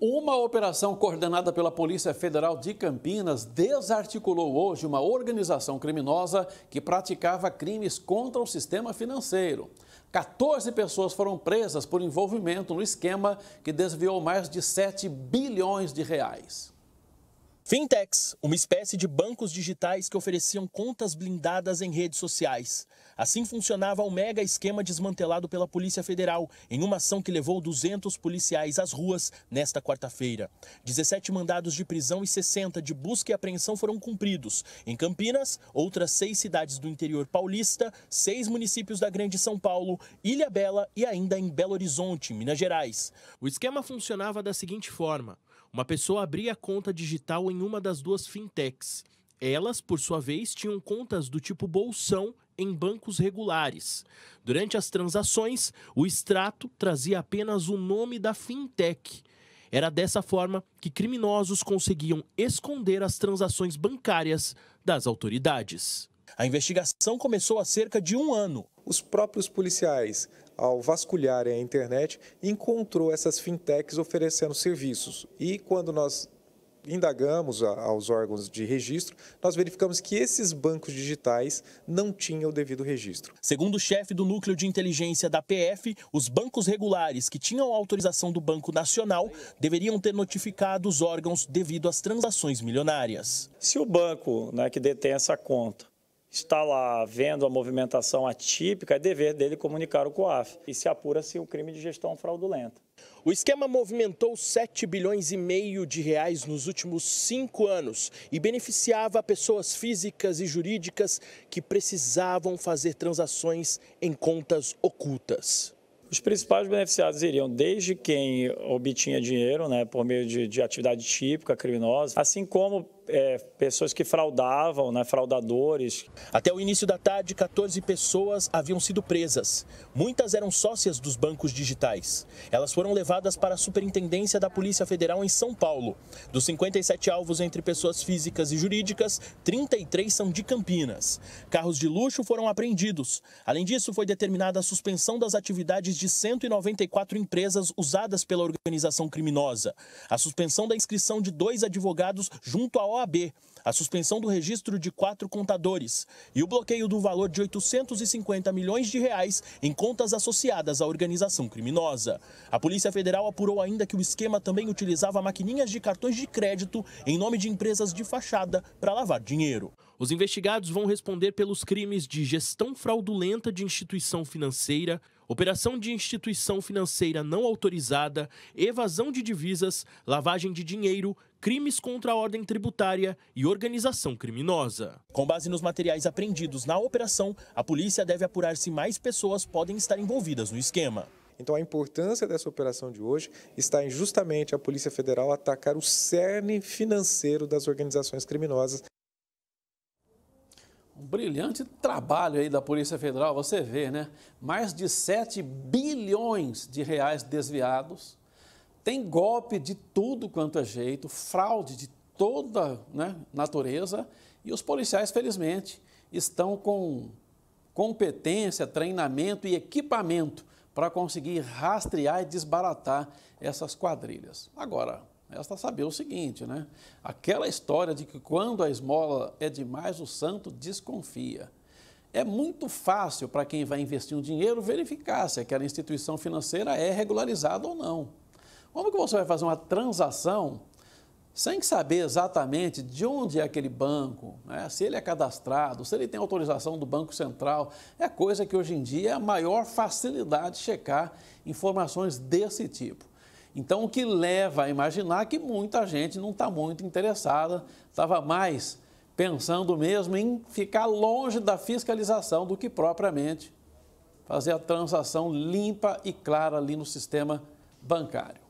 Uma operação coordenada pela Polícia Federal de Campinas desarticulou hoje uma organização criminosa que praticava crimes contra o sistema financeiro. 14 pessoas foram presas por envolvimento no esquema que desviou mais de 7 bilhões de reais. Fintechs, uma espécie de bancos digitais que ofereciam contas blindadas em redes sociais. Assim funcionava o mega esquema desmantelado pela Polícia Federal em uma ação que levou 200 policiais às ruas nesta quarta-feira. 17 mandados de prisão e 60 de busca e apreensão foram cumpridos. Em Campinas, outras seis cidades do interior paulista, seis municípios da Grande São Paulo, Ilha Bela e ainda em Belo Horizonte, Minas Gerais. O esquema funcionava da seguinte forma: uma pessoa abria conta digital em em uma das duas fintechs. Elas, por sua vez, tinham contas do tipo bolsão em bancos regulares. Durante as transações, o extrato trazia apenas o nome da fintech. Era dessa forma que criminosos conseguiam esconder as transações bancárias das autoridades. A investigação começou há cerca de um ano. Os próprios policiais, ao vasculharem a internet, encontrou essas fintechs oferecendo serviços. E quando nós indagamos aos órgãos de registro, nós verificamos que esses bancos digitais não tinham o devido registro. Segundo o chefe do núcleo de inteligência da PF, os bancos regulares que tinham autorização do Banco Nacional deveriam ter notificado os órgãos devido às transações milionárias. Se o banco né, que detém essa conta está lá vendo a movimentação atípica, é dever dele comunicar o COAF. E se apura-se o crime de gestão fraudulenta. O esquema movimentou 7 bilhões e meio de reais nos últimos cinco anos e beneficiava pessoas físicas e jurídicas que precisavam fazer transações em contas ocultas. Os principais beneficiados iriam desde quem obtinha dinheiro né, por meio de, de atividade típica, criminosa, assim como é, pessoas que fraudavam, né, fraudadores. Até o início da tarde, 14 pessoas haviam sido presas. Muitas eram sócias dos bancos digitais. Elas foram levadas para a Superintendência da Polícia Federal em São Paulo. Dos 57 alvos entre pessoas físicas e jurídicas, 33 são de Campinas. Carros de luxo foram apreendidos. Além disso, foi determinada a suspensão das atividades de 194 empresas usadas pela organização criminosa, a suspensão da inscrição de dois advogados junto à OAB, a suspensão do registro de quatro contadores e o bloqueio do valor de 850 milhões de reais em contas associadas à organização criminosa. A Polícia Federal apurou ainda que o esquema também utilizava maquininhas de cartões de crédito em nome de empresas de fachada para lavar dinheiro. Os investigados vão responder pelos crimes de gestão fraudulenta de instituição financeira, operação de instituição financeira não autorizada, evasão de divisas, lavagem de dinheiro, crimes contra a ordem tributária e organização criminosa. Com base nos materiais apreendidos na operação, a polícia deve apurar se mais pessoas podem estar envolvidas no esquema. Então a importância dessa operação de hoje está em justamente a Polícia Federal atacar o cerne financeiro das organizações criminosas. Um brilhante trabalho aí da Polícia Federal, você vê, né? Mais de 7 bilhões de reais desviados. Tem golpe de tudo quanto é jeito, fraude de toda né, natureza. E os policiais, felizmente, estão com competência, treinamento e equipamento para conseguir rastrear e desbaratar essas quadrilhas. Agora, Resta saber o seguinte, né? Aquela história de que quando a esmola é demais, o santo desconfia. É muito fácil para quem vai investir um dinheiro verificar se aquela instituição financeira é regularizada ou não. Como que você vai fazer uma transação sem saber exatamente de onde é aquele banco, né? se ele é cadastrado, se ele tem autorização do Banco Central. É coisa que hoje em dia é a maior facilidade de checar informações desse tipo. Então, o que leva a imaginar que muita gente não está muito interessada, estava mais pensando mesmo em ficar longe da fiscalização do que propriamente fazer a transação limpa e clara ali no sistema bancário.